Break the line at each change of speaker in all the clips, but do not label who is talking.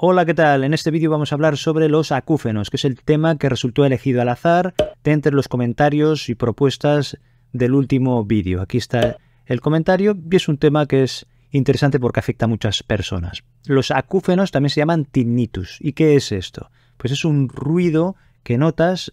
Hola, ¿qué tal? En este vídeo vamos a hablar sobre los acúfenos, que es el tema que resultó elegido al azar de entre los comentarios y propuestas del último vídeo. Aquí está el comentario y es un tema que es interesante porque afecta a muchas personas. Los acúfenos también se llaman tinnitus. ¿Y qué es esto? Pues es un ruido que notas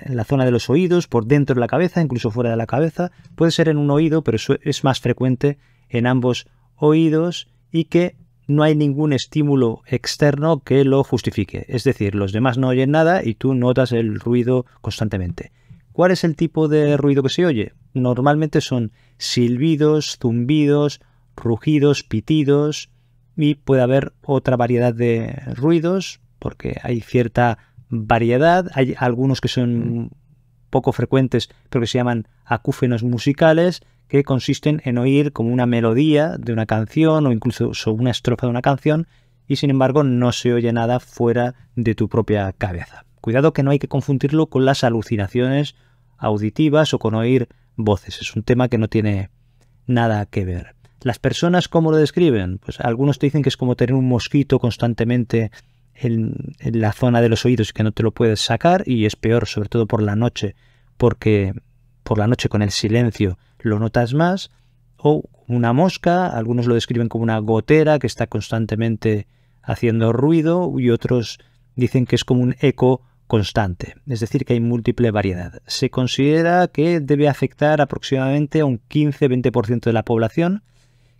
en la zona de los oídos, por dentro de la cabeza, incluso fuera de la cabeza. Puede ser en un oído, pero es más frecuente en ambos oídos y que no hay ningún estímulo externo que lo justifique. Es decir, los demás no oyen nada y tú notas el ruido constantemente. ¿Cuál es el tipo de ruido que se oye? Normalmente son silbidos, zumbidos, rugidos, pitidos y puede haber otra variedad de ruidos porque hay cierta variedad. Hay algunos que son mm. poco frecuentes pero que se llaman acúfenos musicales que consisten en oír como una melodía de una canción o incluso una estrofa de una canción y sin embargo no se oye nada fuera de tu propia cabeza. Cuidado que no hay que confundirlo con las alucinaciones auditivas o con oír voces. Es un tema que no tiene nada que ver. Las personas, ¿cómo lo describen? Pues algunos te dicen que es como tener un mosquito constantemente en, en la zona de los oídos y que no te lo puedes sacar y es peor, sobre todo por la noche, porque por la noche con el silencio lo notas más, o una mosca, algunos lo describen como una gotera que está constantemente haciendo ruido y otros dicen que es como un eco constante, es decir, que hay múltiple variedad. Se considera que debe afectar aproximadamente a un 15-20% de la población,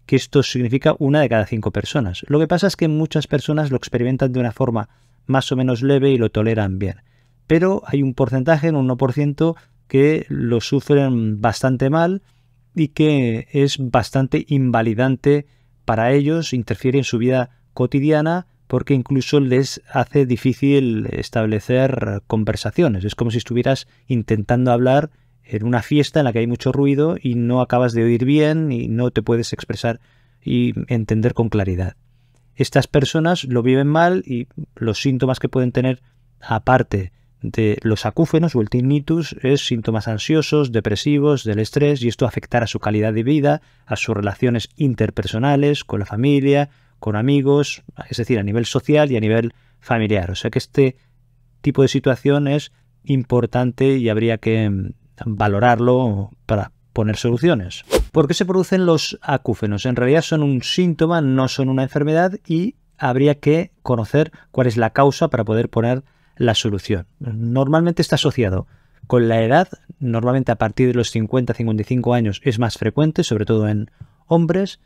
que esto significa una de cada cinco personas. Lo que pasa es que muchas personas lo experimentan de una forma más o menos leve y lo toleran bien, pero hay un porcentaje, un 1%, que lo sufren bastante mal y que es bastante invalidante para ellos, interfiere en su vida cotidiana porque incluso les hace difícil establecer conversaciones. Es como si estuvieras intentando hablar en una fiesta en la que hay mucho ruido y no acabas de oír bien y no te puedes expresar y entender con claridad. Estas personas lo viven mal y los síntomas que pueden tener aparte de los acúfenos o el tinnitus es síntomas ansiosos, depresivos, del estrés y esto afectará su calidad de vida, a sus relaciones interpersonales, con la familia, con amigos, es decir, a nivel social y a nivel familiar. O sea que este tipo de situación es importante y habría que mm, valorarlo para poner soluciones. ¿Por qué se producen los acúfenos? En realidad son un síntoma, no son una enfermedad y habría que conocer cuál es la causa para poder poner la solución. Normalmente está asociado con la edad, normalmente a partir de los 50-55 años es más frecuente, sobre todo en hombres,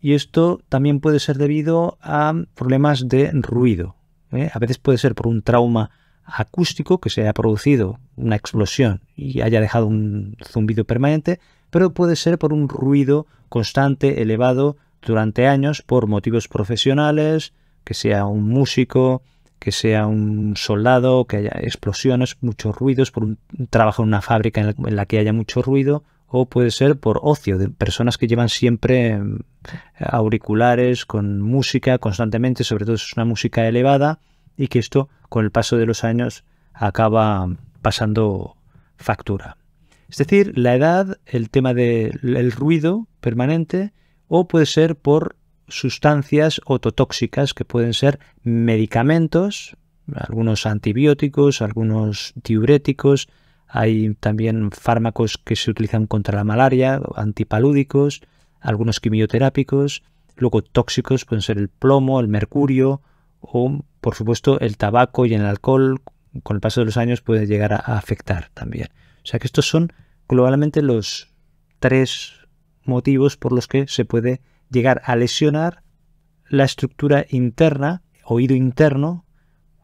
y esto también puede ser debido a problemas de ruido. ¿eh? A veces puede ser por un trauma acústico que se haya producido una explosión y haya dejado un zumbido permanente, pero puede ser por un ruido constante, elevado, durante años, por motivos profesionales, que sea un músico, que sea un soldado, que haya explosiones, muchos ruidos, por un trabajo en una fábrica en la, que haya mucho ruido, o puede ser por ocio, de personas que llevan siempre mm, auriculares con música constantemente, sobre todo si es una música elevada, y que esto con el paso de los años acaba pasando factura. Es decir, la edad, el tema del ruido permanente, o puede ser por sustancias ototóxicas que pueden ser medicamentos, algunos antibióticos, algunos diuréticos, hay también fármacos que se utilizan contra la malaria, antipalúdicos, algunos quimioterápicos, luego tóxicos pueden ser el plomo, el mercurio o por supuesto el tabaco y el alcohol con el paso de los años puede llegar a afectar también. O sea que estos son globalmente los tres motivos por los que se puede llegar a lesionar la estructura interna, oído interno,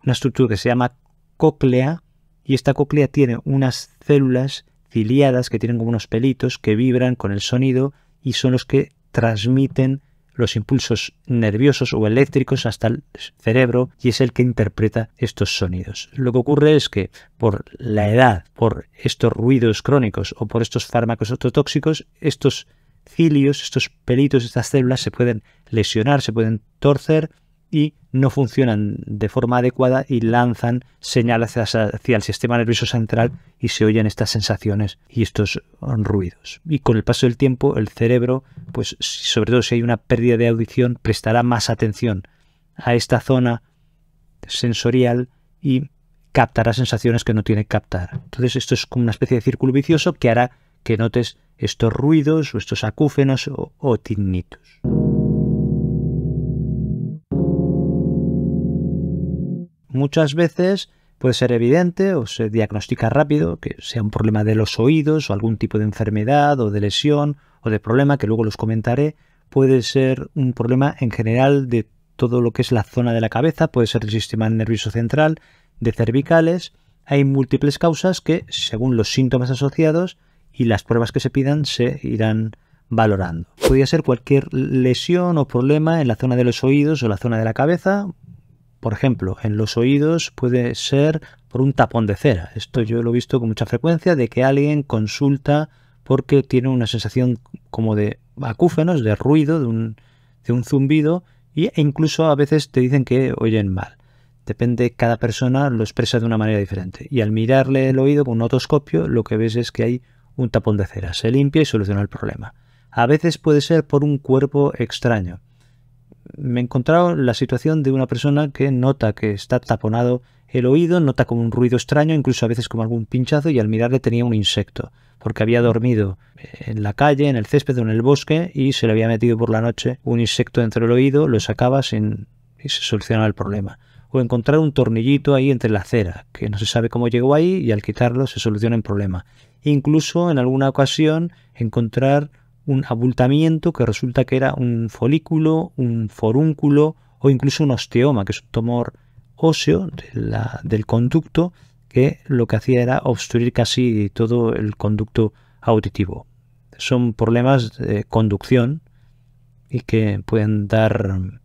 una estructura que se llama cóclea, y esta cóclea tiene unas células ciliadas que tienen como unos pelitos que vibran con el sonido y son los que transmiten los impulsos nerviosos o eléctricos hasta el cerebro y es el que interpreta estos sonidos. Lo que ocurre es que por la edad, por estos ruidos crónicos o por estos fármacos ototóxicos, estos cilios, estos pelitos, estas células se pueden lesionar, se pueden torcer y no funcionan de forma adecuada y lanzan señales hacia, el sistema nervioso central y se oyen estas sensaciones y estos ruidos. Y con el paso del tiempo el cerebro, pues sobre todo si hay una pérdida de audición, prestará más atención a esta zona sensorial y captará sensaciones que no tiene que captar. Entonces esto es como una especie de círculo vicioso que hará que notes estos ruidos o estos acúfenos o, tinnitus. Muchas veces puede ser evidente o se diagnostica rápido que sea un problema de los oídos o algún tipo de enfermedad o de lesión o de problema que luego los comentaré. Puede ser un problema en general de todo lo que es la zona de la cabeza, puede ser el sistema nervioso central, de cervicales. Hay múltiples causas que, según los síntomas asociados, y las pruebas que se pidan se irán valorando. Podría ser cualquier lesión o problema en la zona de los oídos o la zona de la cabeza. Por ejemplo, en los oídos puede ser por un tapón de cera. Esto yo lo he visto con mucha frecuencia de que alguien consulta porque tiene una sensación como de acúfenos, de ruido, de un, de un zumbido e incluso a veces te dicen que oyen mal. Depende, cada persona lo expresa de una manera diferente. Y al mirarle el oído con un otoscopio, lo que ves es que hay un tapón de cera, se limpia y soluciona el problema. A veces puede ser por un cuerpo extraño. Me he encontrado la situación de una persona que nota que está taponado el oído, nota como un ruido extraño, incluso a veces como algún pinchazo, y al mirarle tenía un insecto, porque había dormido en la calle, en el césped o en el bosque, y se le había metido por la noche un insecto dentro del oído, lo sacaba sin, y se solucionaba el problema o encontrar un tornillito ahí entre la cera que no se sabe cómo llegó ahí y al quitarlo se soluciona el problema. Incluso en alguna ocasión encontrar un abultamiento que resulta que era un folículo, un forúnculo o incluso un osteoma, que es un tumor óseo del conducto que lo que hacía era obstruir casi todo el conducto auditivo. Son problemas de conducción y que pueden dar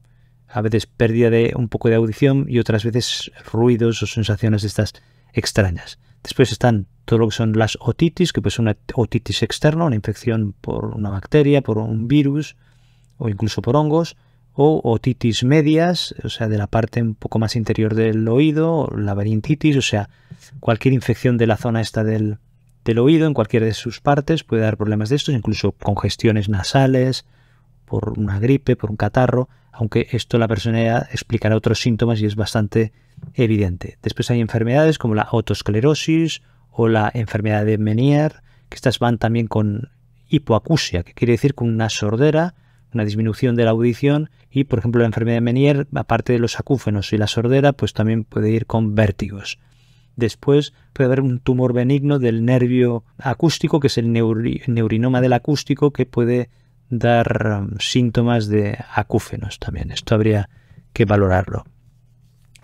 a veces pérdida de un poco de audición y otras veces ruidos o sensaciones de estas extrañas. Después están todo lo que son las otitis, que pues una otitis externa, una infección por una bacteria, por un virus o incluso por hongos, o otitis medias, o sea, de la parte un poco más interior del oído, o laberintitis, o sea, cualquier infección de la zona esta del, del oído en cualquiera de sus partes puede dar problemas de estos, incluso congestiones nasales, por una gripe, por un catarro, aunque esto la personalidad explicará otros síntomas y es bastante evidente. Después hay enfermedades como la otosclerosis o la enfermedad de Menier, que estas van también con hipoacusia, que quiere decir con una sordera, una disminución de la audición y, por ejemplo, la enfermedad de Menier, aparte de los acúfenos y la sordera, pues también puede ir con vértigos. Después puede haber un tumor benigno del nervio acústico, que es el neurinoma del acústico, que puede dar síntomas de acúfenos también. Esto habría que valorarlo.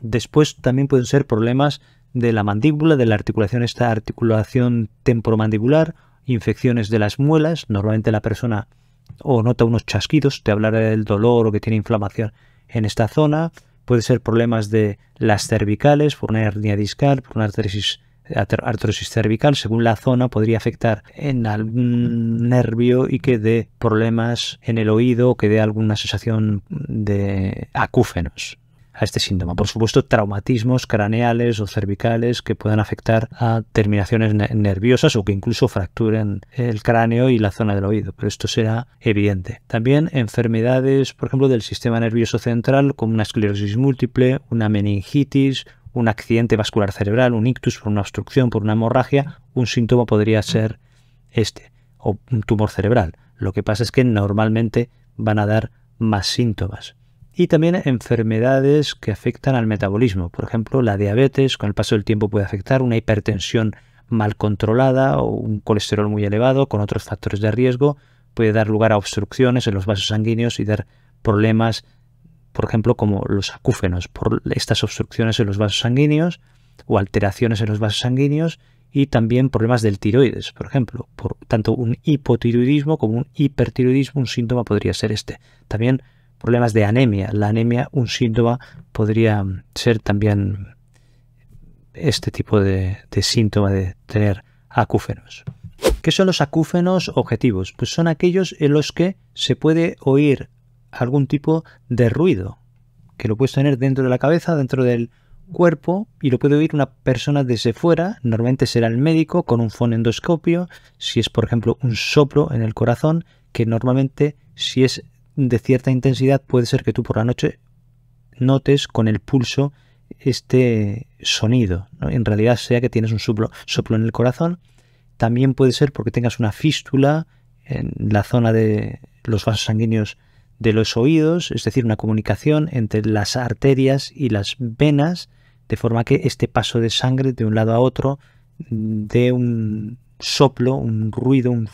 Después también pueden ser problemas de la mandíbula, de la articulación, esta articulación temporomandibular, infecciones de las muelas. Normalmente la persona o nota unos chasquidos, te hablaré del dolor o que tiene inflamación en esta zona. Puede ser problemas de las cervicales, por una hernia discal, por una artritis artrosis cervical, según la zona, podría afectar en algún nervio y que dé problemas en el oído o que dé alguna sensación de acúfenos a este síntoma. Por supuesto, traumatismos craneales o cervicales que puedan afectar a terminaciones nerviosas o que incluso fracturen el cráneo y la zona del oído, pero esto será evidente. También enfermedades, por ejemplo, del sistema nervioso central como una esclerosis múltiple, una meningitis, un accidente vascular cerebral, un ictus por una obstrucción, por una hemorragia, un síntoma podría ser este, o un tumor cerebral. Lo que pasa es que normalmente van a dar más síntomas. Y también enfermedades que afectan al metabolismo. Por ejemplo, la diabetes con el paso del tiempo puede afectar, una hipertensión mal controlada o un colesterol muy elevado con otros factores de riesgo puede dar lugar a obstrucciones en los vasos sanguíneos y dar problemas por ejemplo, como los acúfenos, por estas obstrucciones en los vasos sanguíneos o alteraciones en los vasos sanguíneos y también problemas del tiroides, por ejemplo. Por tanto, un hipotiroidismo como un hipertiroidismo, un síntoma podría ser este. También problemas de anemia. La anemia, un síntoma, podría ser también este tipo de, síntoma de tener acúfenos. ¿Qué son los acúfenos objetivos? Pues son aquellos en los que se puede oír algún tipo de ruido, que lo puedes tener dentro de la cabeza, dentro del cuerpo, y lo puede oír una persona desde fuera, normalmente será el médico con un fonendoscopio, si es por ejemplo un soplo en el corazón, que normalmente si es de cierta intensidad puede ser que tú por la noche notes con el pulso este sonido, en realidad sea que tienes un soplo en el corazón, también puede ser porque tengas una fístula en la zona de los vasos sanguíneos de los oídos, es decir, una comunicación entre las arterias y las venas, de forma que este paso de sangre de un lado a otro dé un soplo, un ruido, un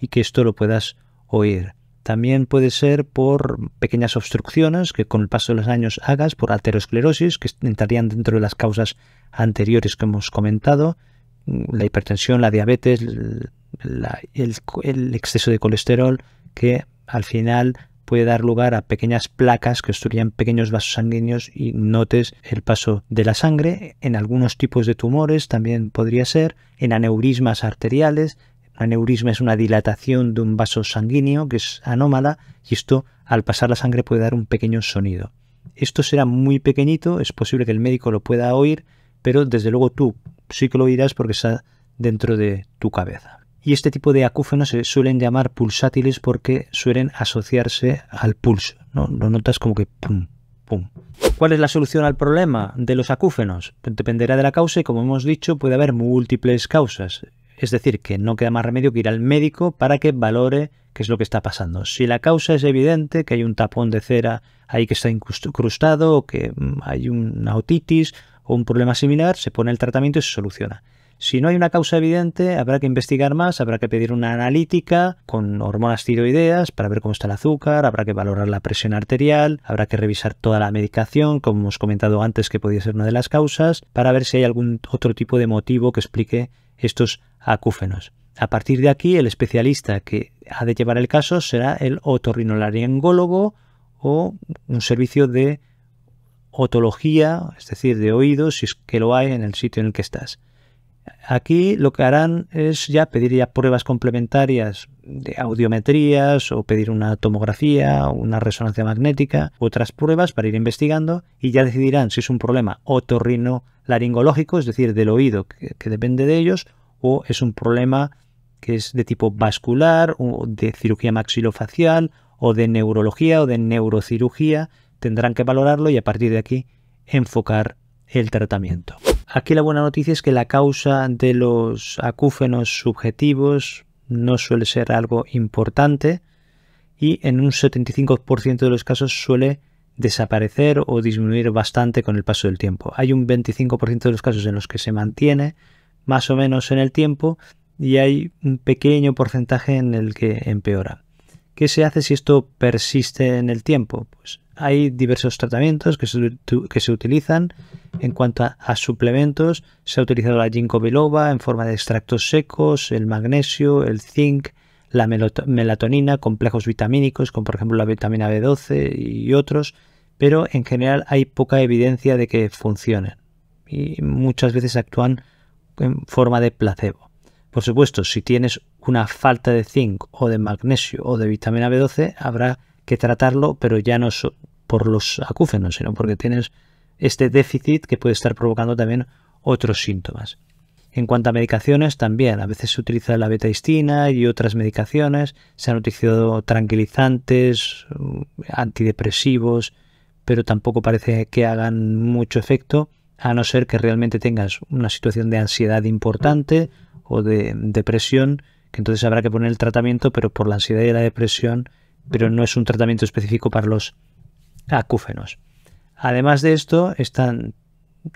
y que esto lo puedas oír. También puede ser por pequeñas obstrucciones que con el paso de los años hagas, por aterosclerosis, que entrarían dentro de las causas anteriores que hemos comentado, la hipertensión, la diabetes, el exceso de colesterol, que al final puede dar lugar a pequeñas placas que obstruyan pequeños vasos sanguíneos y notes el paso de la sangre. En algunos tipos de tumores también podría ser, en aneurismas arteriales. Aneurisma es una dilatación de un vaso sanguíneo que es anómala y esto al pasar la sangre puede dar un pequeño sonido. Esto será muy pequeñito, es posible que el médico lo pueda oír, pero desde luego tú sí que lo oirás porque está dentro de tu cabeza. Y este tipo de acúfenos se suelen llamar pulsátiles porque suelen asociarse al pulso. ¿no? Lo notas como que pum, pum. ¿Cuál es la solución al problema de los acúfenos? Dependerá de la causa y como hemos dicho puede haber múltiples causas. Es decir, que no queda más remedio que ir al médico para que valore qué es lo que está pasando. Si la causa es evidente, que hay un tapón de cera ahí que está incrustado, que mm, hay una otitis o un problema similar, se pone el tratamiento y se soluciona. Si no hay una causa evidente, habrá que investigar más, habrá que pedir una analítica con hormonas tiroideas para ver cómo está el azúcar, habrá que valorar la presión arterial, habrá que revisar toda la medicación, como hemos comentado antes que podía ser una de las causas, para ver si hay algún otro tipo de motivo que explique estos acúfenos. A partir de aquí, el especialista que ha de llevar el caso será el otorrinolaringólogo o un servicio de otología, es decir, de oídos, si es que lo hay en el sitio en el que estás. Aquí lo que harán es ya pedir ya pruebas complementarias de audiometrías o pedir una tomografía, una resonancia magnética, otras pruebas para ir investigando y ya decidirán si es un problema otorrino, laringológico, es decir, del oído que, que depende de ellos, o es un problema que es de tipo vascular o de cirugía maxilofacial o de neurología o de neurocirugía, tendrán que valorarlo y a partir de aquí enfocar el tratamiento. Aquí la buena noticia es que la causa de los acúfenos subjetivos no suele ser algo importante y en un 75% de los casos suele desaparecer o disminuir bastante con el paso del tiempo. Hay un 25% de los casos en los que se mantiene más o menos en el tiempo y hay un pequeño porcentaje en el que empeora. ¿Qué se hace si esto persiste en el tiempo? Pues hay diversos tratamientos que se, que se utilizan. En cuanto a, suplementos, se ha utilizado la ginkgo biloba en forma de extractos secos, el magnesio, el zinc, la melatonina, complejos vitamínicos, como por ejemplo la vitamina B12 y otros, pero en general hay poca evidencia de que funcionen y muchas veces actúan en forma de placebo. Por supuesto, si tienes una falta de zinc o de magnesio o de vitamina B12, habrá que tratarlo, pero ya no, por los acúfenos, sino porque tienes este déficit que puede estar provocando también otros síntomas. En cuanto a medicaciones, también a veces se utiliza la beta y otras medicaciones. Se han utilizado tranquilizantes, uh, antidepresivos, pero tampoco parece que hagan mucho efecto, a no ser que realmente tengas una situación de ansiedad importante o de depresión, que entonces habrá que poner el tratamiento, pero por la ansiedad y la depresión, pero no es un tratamiento específico para los acúfenos. Además de esto están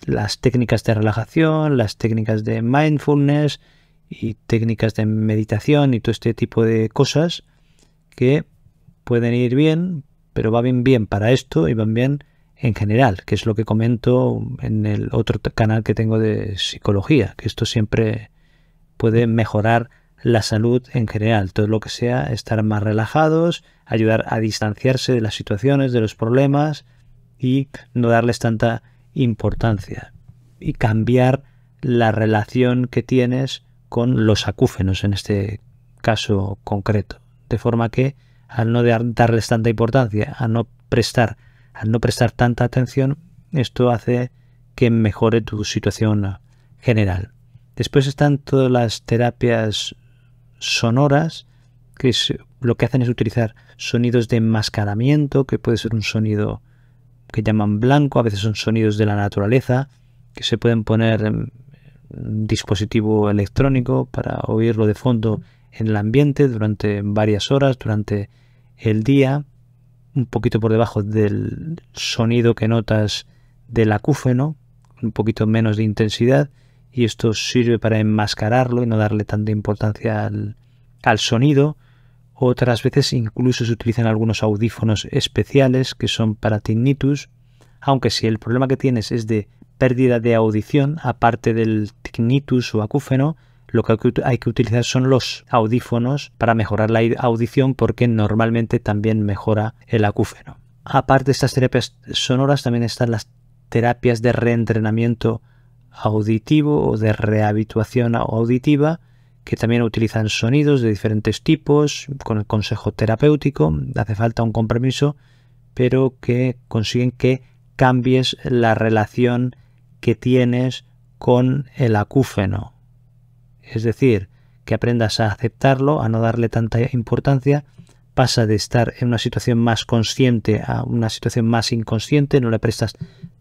las técnicas de relajación, las técnicas de mindfulness y técnicas de meditación y todo este tipo de cosas que pueden ir bien, pero va bien bien para esto y van bien en general, que es lo que comento en el otro canal que tengo de psicología, que esto siempre puede mejorar la salud en general, todo lo que sea estar más relajados, ayudar a distanciarse de las situaciones, de los problemas y no darles tanta importancia y cambiar la relación que tienes con los acúfenos en este caso concreto, de forma que al no darles tanta importancia, al no prestar, al no prestar tanta atención, esto hace que mejore tu situación general. Después están todas las terapias sonoras, que lo que hacen es utilizar sonidos de enmascaramiento, que puede ser un sonido que llaman blanco, a veces son sonidos de la naturaleza, que se pueden poner en un dispositivo electrónico para oírlo de fondo en el ambiente durante varias horas, durante el día, un poquito por debajo del sonido que notas del acúfeno, un poquito menos de intensidad, y esto sirve para enmascararlo y no darle tanta importancia al, sonido. Otras veces incluso se utilizan algunos audífonos especiales que son para tinnitus, aunque si el problema que tienes es de pérdida de audición, aparte del tinnitus o acúfeno, lo que hay que utilizar son los audífonos para mejorar la audición porque normalmente también mejora el acúfeno. Aparte de estas terapias sonoras también están las terapias de reentrenamiento auditivo o de rehabilitación auditiva, que también utilizan sonidos de diferentes tipos, con el consejo terapéutico, hace falta un compromiso, pero que consiguen que cambies la relación que tienes con el acúfeno. Es decir, que aprendas a aceptarlo, a no darle tanta importancia, pasa de estar en una situación más consciente a una situación más inconsciente, no le prestas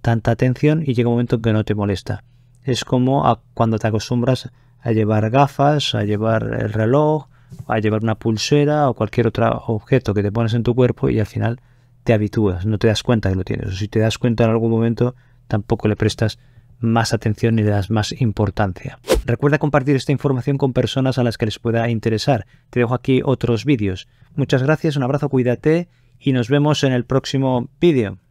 tanta atención y llega un momento que no te molesta es como cuando te acostumbras a llevar gafas, a llevar el reloj, a llevar una pulsera o cualquier otro objeto que te pones en tu cuerpo y al final te habitúas, no te das cuenta que lo tienes. O si te das cuenta en algún momento, tampoco le prestas más atención ni le das más importancia. Recuerda compartir esta información con personas a las que les pueda interesar. Te dejo aquí otros vídeos. Muchas gracias, un abrazo, cuídate y nos vemos en el próximo vídeo.